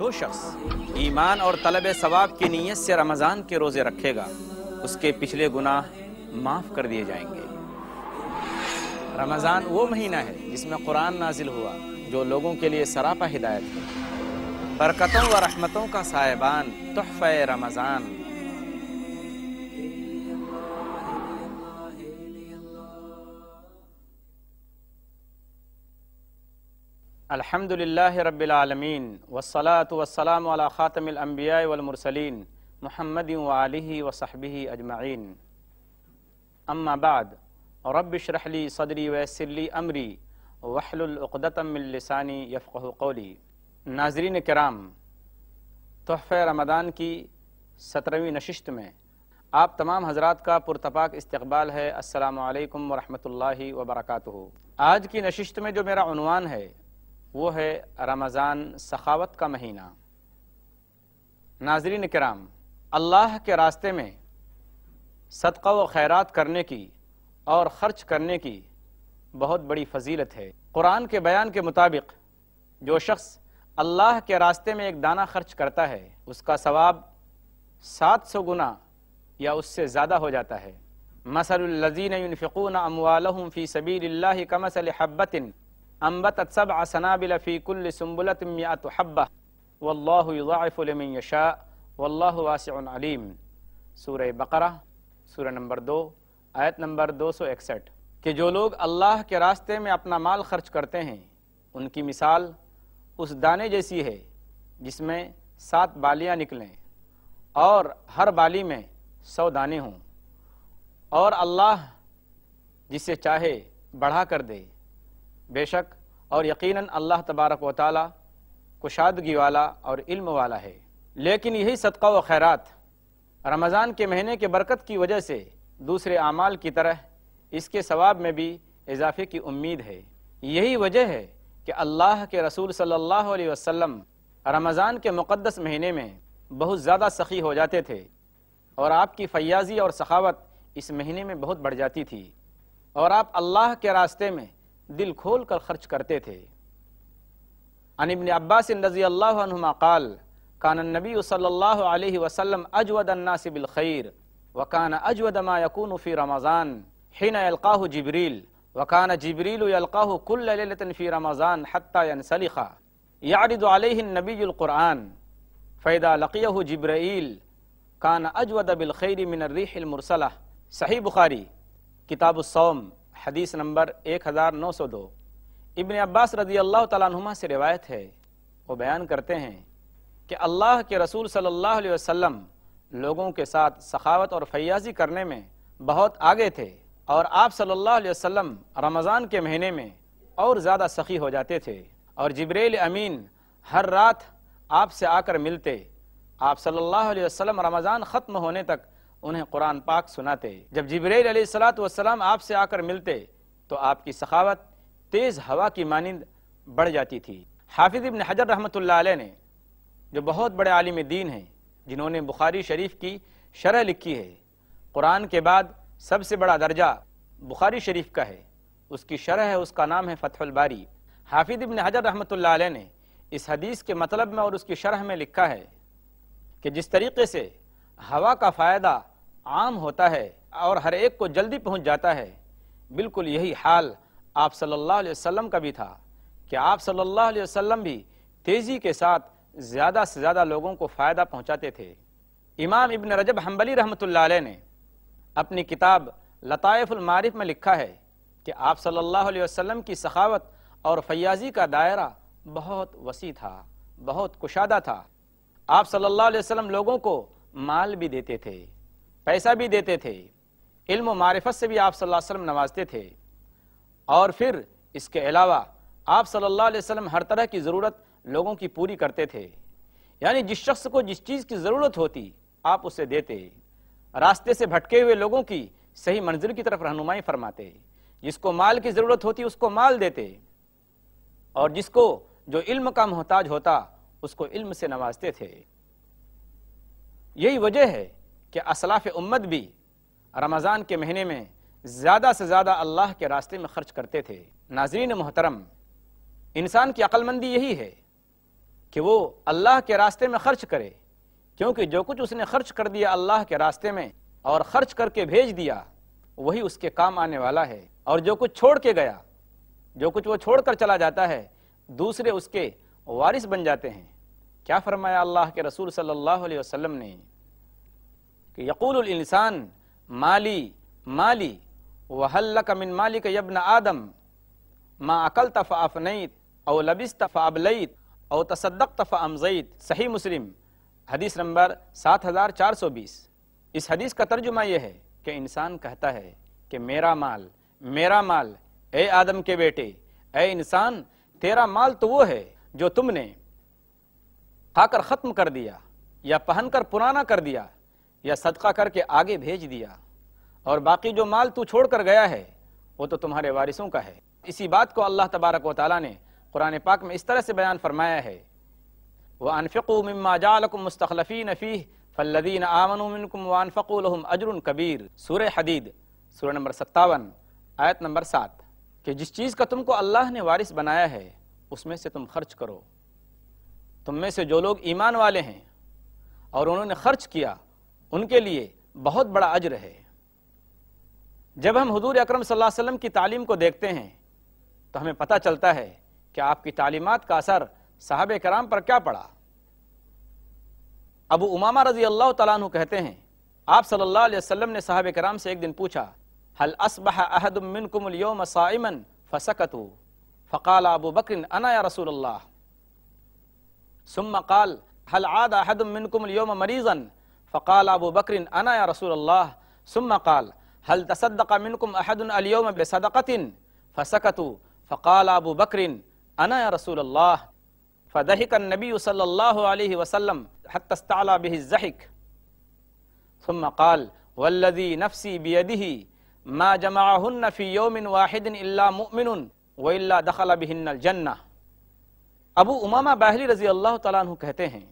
जो शख्स ईमान और तलब सवाब की नीयत से रमज़ान के रोज़े रखेगा उसके पिछले गुनाह माफ़ कर दिए जाएंगे रमज़ान वो महीना है जिसमें कुरान नाजिल हुआ जो लोगों के लिए सरापा हिदायत है बरकतों व रहमतों का साहिबान तहफ रमज़ान अल्हम्दुलिल्लाह रब्बिल आलमीन वस्सलातु वस्सलाम अला खातमिल अंबिया वल मुरसलीन मुहम्मद व आलिहि व सहबिहि अजमाइन अम्मा बाद रब्बिशरहली सदरी वसली अमरी वहलुल उक़दतम मिन लिसानी यफ़क़हु कौली नाजरीन कराम तोहफ़ रमदान की सत्रहवीं नशिस्त में आप तमाम हजरात का पुरतपाक इस्तबाल है असलकम वरहमल वबरक आज की नशिस्त में जो मेरा उनवान है वो है रमज़ान सखावत का महीना नाजरीन कराम अल्लाह के रास्ते में सदका व खैरात करने की और ख़र्च करने की बहुत बड़ी फजीलत है कुरान के बयान के मुताबिक जो शख्स अल्लाह के रास्ते में एक दाना खर्च करता है उसका सवाब सात सौ गुना या उससे ज़्यादा हो जाता है मसलजीन यूनफ़ून अमवालहम फ़ी सबील कमसल हब्बतिन अम्बत सब असनाबिलफ़ीकुल सुम्बुलत मियात हब्बा वल्लाफ़ुलमिन यशा वल्लाह वासम सूर बकरा सूर नंबर दो आयत नंबर दो सौ इकसठ कि जो लोग अल्लाह के रास्ते में अपना माल खर्च करते हैं उनकी मिसाल उस दाने जैसी है जिसमें सात बालियां निकलें और हर बाली में सौ दाने हों और अल्लाह जिसे चाहे बढ़ा कर दे बेशक और यकीनन अल्लाह तबारक व ताली कुशादगी वाला और इल्म वाला है लेकिन यही सदका व खैरात रमज़ान के महीने के बरकत की वजह से दूसरे अमाल की तरह इसके सवाब में भी इजाफे की उम्मीद है यही वजह है कि अल्लाह के रसूल सल्लल्लाहु अलैहि वसल्लम रमज़ान के मुक़दस महीने में बहुत ज़्यादा सखी हो जाते थे और आपकी फयाजी और सखावत इस महीने में बहुत बढ़ जाती थी और आप अल्लाह के रास्ते में دل کھول کر خرچ کرتے تھے عن ابن عباس رضی اللہ عنہما قال كان النبي صلى الله عليه وسلم اجود الناس بالخير وكان اجود ما يكون في رمضان حين يلقاه جبريل وكان جبريل يلقاه كل ليله في رمضان حتى ينسلخ يعرض عليه النبي القران فاذا لقيه جبريل كان اجود بالخير من الريح المرسله صحيح بخاري كتاب الصوم हदीस नंबर 1902 हज़ार नौ सौ दो इबन अब्बास रजी अल्लाह तुमा से रिवायत है वो बयान करते हैं कि अल्लाह के रसूल सल्लल्लाहु अलैहि वसल्लम लोगों के साथ सखावत और फयाजी करने में बहुत आगे थे और आप सल्लल्लाहु अलैहि वसल्लम रमज़ान के महीने में और ज़्यादा सखी हो जाते थे और जबरेल अमीन हर रात आपसे आकर मिलते आप सल्लल्लाहु अलैहि वसल्लम रमज़ान ख़त्म होने तक उन्हें कुरान पाक सुनाते जब जबरील सलाम आपसे आकर मिलते तो आपकी सखावत तेज़ हवा की मानंद बढ़ जाती थी हाफिज इबन हजर रहमत ने जो बहुत बड़े आलिम दीन हैं जिन्होंने बुखारी शरीफ की शरह लिखी है कुरान के बाद सबसे बड़ा दर्जा बुखारी शरीफ का है उसकी शरह है उसका नाम है फ़तहबारी हाफिज इबन हजर रहमत ने इस हदीस के मतलब में और उसकी शरह में लिखा है कि जिस तरीके से हवा का फ़ायदा आम होता है और हर एक को जल्दी पहुंच जाता है बिल्कुल यही हाल आप सल्लल्लाहु अलैहि वसल्लम का भी था कि आप सल्लल्लाहु अलैहि वसल्लम भी तेज़ी के साथ ज़्यादा से ज़्यादा लोगों को फ़ायदा पहुंचाते थे इमाम इबन रजब हम्बली रहमत ने अपनी किताब लताफ़ुलमारिफ में लिखा है कि आप सल्लल्लाहु अलैहि वसल्लम की सखावत और फयाजी का दायरा बहुत वसी था बहुत कुशादा था आप सल्लल्लाहु अलैहि वसल्लम लोगों को माल भी देते थे पैसा भी देते थे इल्म मारिफत से भी आप सल्लल्लाहु अलैहि वसल्लम नवाजते थे और फिर इसके अलावा आप सल्लल्लाहु अलैहि वसल्लम हर तरह की ज़रूरत लोगों की पूरी करते थे यानी जिस शख्स को जिस चीज़ की ज़रूरत होती आप उसे देते रास्ते से भटके हुए लोगों की सही मंजिल की तरफ रहनुमाई फरमाते जिसको माल की ज़रूरत होती उसको माल देते और जिसको जो इल्म का मोहताज होता उसको इल्म से नवाजते थे यही वजह है कि असलाफ उम्मत भी रमज़ान के महीने में ज़्यादा से ज़्यादा अल्लाह के रास्ते में ख़र्च करते थे नाजरीन मोहतरम इंसान की अक्लमंदी यही है कि वो अल्लाह के रास्ते में ख़र्च करे क्योंकि जो कुछ उसने खर्च कर दिया अल्लाह के रास्ते में और ख़र्च करके भेज दिया वही उसके काम आने वाला है और जो कुछ छोड़ के गया जो कुछ वो छोड़ कर चला जाता है दूसरे उसके वारिस बन जाते हैं क्या फरमाया अल्लाह के रसूल सल्लल्लाहु अलैहि वसल्लम ने कि यकूल इंसान माली माली वहल कमिन मालिक यबन आदम मा अकल तफ़ा अफनैत और लबिस तफ़ा अबलैत और तसदक तफ़ा अमजैत सही मुस्लिम हदीस नंबर सात हज़ार चार सौ बीस इस हदीस का तर्जुमा यह है कि इंसान कहता है कि मेरा माल मेरा माल ए आदम के बेटे ए इंसान तेरा माल तो वो है जो तुमने खाकर ख़त्म कर दिया या पहनकर पुराना कर दिया या सदका करके आगे भेज दिया और बाकी जो माल तू छोड़ कर गया है वो तो तुम्हारे वारिसों का है इसी बात को अल्लाह तबारक व ने कुरान पाक में इस तरह से बयान फरमाया है वह अनफ़ो जालकुम मुस्तलफ़ी नफ़ी फ़ल्लदीन आमनकुम वानफ़ुलहम अजरुन कबीर सूर हदीद सूर नंबर सत्तावन आयत नंबर सात कि जिस चीज़ का तुमको अल्लाह ने वारिस बनाया है उसमें से तुम खर्च करो तुम में से जो लोग ईमान वाले हैं और उन्होंने खर्च किया उनके लिए बहुत बड़ा अजर है जब हम हजूर अक्रम वसल्लम की तालीम को देखते हैं तो हमें पता चलता है कि आपकी तालीमत का असर साहब कराम पर क्या पड़ा अबू उमामा रजी अल्लाह तु कहते हैं आप सल्लल्लाहु अलैहि वसल्लम ने साहब कराम से एक दिन पूछा हल असबह अहदमिनकुमयोम साइमन फसकतु फ़काल अबू बकर अना या रसूल अल्लाह सुम काल हल आद अहदमिनकुमयोम मरीज़न فقال أبو بكر أنا يا رسول الله ثم قال هل تصدق منكم أحد اليوم بصدقة فسكتوا فقال أبو بكر أنا يا رسول الله فضحك النبي صلى الله عليه وسلم حتى استعلى به الزحك ثم قال والذي نفسي بيده ما جمعهن في يوم واحد إلا مؤمن وإلا دخل بهن الجنة ابو أمامة باهلي رضي الله تعالى عنه کہتے ہیں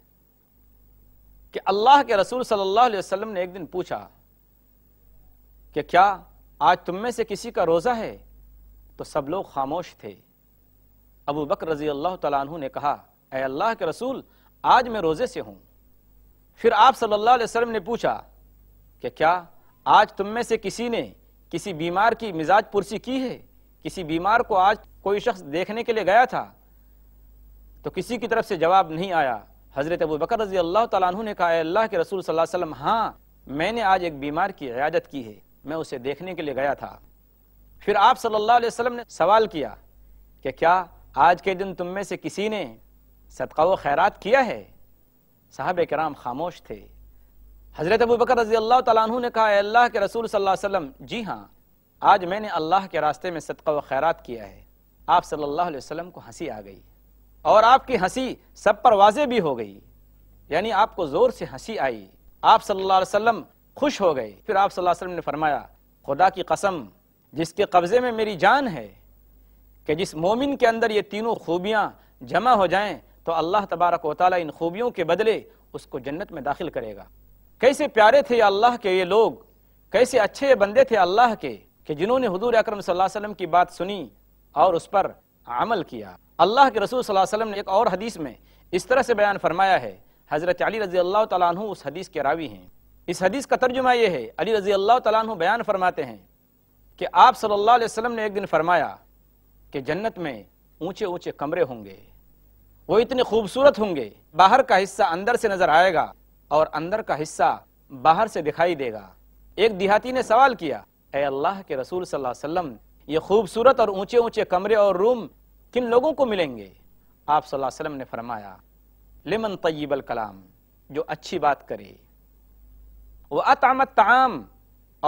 कि अल्लाह के रसूल सल्लल्लाहु अलैहि वसल्लम ने एक दिन पूछा कि क्या आज तुम में से किसी का रोज़ा है तो सब लोग खामोश थे अबू बकर रजी अल्लाह तु ने कहा ए अल्लाह के रसूल आज मैं रोज़े से हूँ फिर आप सल्लल्लाहु अलैहि वसल्लम ने पूछा कि क्या आज तुम में से किसी ने किसी बीमार की मिजाज पुरसी की है किसी बीमार को आज कोई शख्स देखने के लिए गया था तो किसी की तरफ से जवाब नहीं आया हज़रत अबू बकर रजी अल्लाह तु ने कहा अल्लाह के रसूल वसल्लम हाँ मैंने आज एक बीमार की इयादत की है मैं उसे देखने के लिए गया था फिर आप सल्लल्लाहु अलैहि वसल्लम ने सवाल किया कि क्या आज के दिन तुम में से किसी ने सदका व खैरात किया है साहब कराम खामोश थे हज़रत अबू बकर रजी अल्लाह तु ने कहा अल्लाह के रसूल वसल्लम जी हाँ आज मैंने अल्लाह के रास्ते में सदका व खैरात किया है आप सल्लल्लाहु अलैहि वसल्लम को हंसी आ गई और आपकी हंसी सब पर वाजे भी हो गई यानी आपको ज़ोर से हंसी आई आप सल्लल्लाहु अलैहि वसल्लम खुश हो गए फिर आप सल्लल्लाहु अलैहि वसल्लम ने फरमाया खुदा की कसम जिसके कब्ज़े में मेरी जान है कि जिस मोमिन के अंदर ये तीनों खूबियां जमा हो जाएं तो अल्लाह तबारक वाली इन खूबियों के बदले उसको जन्नत में दाखिल करेगा कैसे प्यारे थे अल्लाह के ये लोग कैसे अच्छे बंदे थे अल्लाह के कि जिन्होंने हजूर अक्रम वसल्लम की बात सुनी और उस पर अमल किया अल्लाह के रसूल सल्लल्लाहु अलैहि वसल्लम ने एक और हदीस में इस तरह से बयान फरमाया है हज़रत अली रज़ी अल्लाह तु उस हदीस के रावी हैं इस हदीस का तर्जुमा यह है अली रज़ी अल्लाह तु बयान फरमाते हैं कि आप सल्लल्लाहु अलैहि वसल्लम ने एक दिन फरमाया कि जन्नत में ऊंचे ऊंचे कमरे होंगे वो इतने खूबसूरत होंगे बाहर का हिस्सा अंदर से नज़र आएगा और अंदर का हिस्सा बाहर से दिखाई देगा एक दिहाती ने सवाल किया अल्लाह के रसूल सल्लल्लाहु अलैहि वसल्लम ये खूबसूरत और ऊंचे ऊंचे कमरे और रूम किन लोगों को मिलेंगे आप वसल्लम ने फरमाया लेमन तय्यबल कलाम जो अच्छी बात करे वह अतामत ताम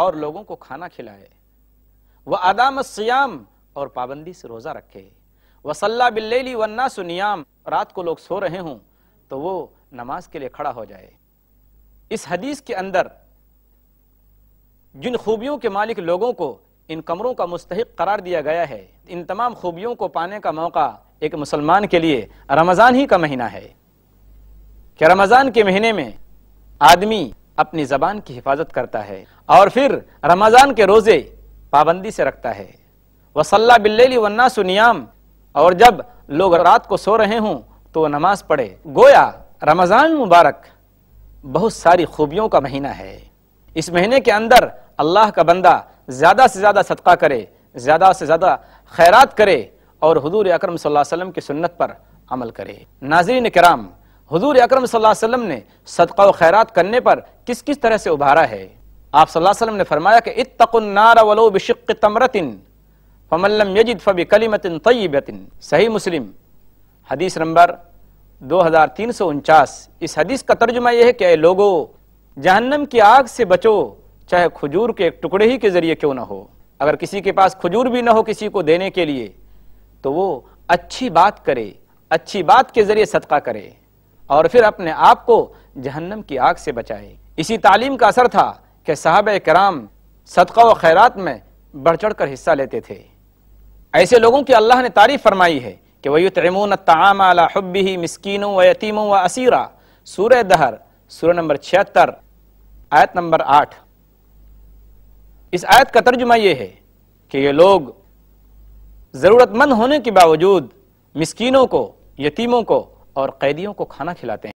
और लोगों को खाना खिलाए वह अदामत सियाम और पाबंदी से रोज़ा रखे वसल्ला बिल्ली वन्ना सुनियाम रात को लोग सो रहे हों तो वो नमाज के लिए खड़ा हो जाए इस हदीस के अंदर जिन खूबियों के मालिक लोगों को इन कमरों का मुस्तक करार दिया गया है इन तमाम खूबियों को पाने का मौका एक मुसलमान के लिए रमज़ान ही का महीना है कि रमज़ान के महीने में आदमी अपनी ज़बान की हिफाजत करता है और फिर रमज़ान के रोज़े पाबंदी से रखता है वसल्ला बिल्ली वन्ना सुनियाम और जब लोग रात को सो रहे हों तो नमाज पढ़े गोया रमज़ान मुबारक बहुत सारी खूबियों का महीना है इस महीने के अंदर अल्लाह का बंदा ज़्यादा से ज़्यादा सदका करे ज़्यादा से ज़्यादा खैरात करे और हजूर अक्रम वसम की सुन्नत पर अमल करे नाजरीन कराम हजूर अक्रम वसम ने सदका व खैरात करने पर किस किस तरह से उभारा है आप सल्लम ने फरमाया कि इतनार वलो तमरतिन फमल्लम यजिद फ़बी कलीमतिन तयबतिन सही मुस्लिम हदीस नंबर दो हज़ार तीन सौ उनचास इस हदीस का तर्जुमा यह है कि लोगो जहन्नम की आग से बचो चाहे खजूर के एक टुकड़े ही के ज़रिए क्यों ना हो अगर किसी के पास खजूर भी ना हो किसी को देने के लिए तो वो अच्छी बात करे अच्छी बात के ज़रिए सदका करे और फिर अपने आप को जहन्नम की आग से बचाए इसी तालीम का असर था कि साहब कराम सदका व खैरात में बढ़ चढ़ कर हिस्सा लेते थे ऐसे लोगों की अल्लाह ने तारीफ फरमाई है कि वही तमून तमाम मिसकिनों व यतीमों व असीरा सूर दहर सूर्य नंबर छिहत्तर आयत नंबर आठ इस आयत का तर्जुमा यह है कि ये लोग ज़रूरतमंद होने के बावजूद मिसकीनों को यतीमों को और कैदियों को खाना खिलाते हैं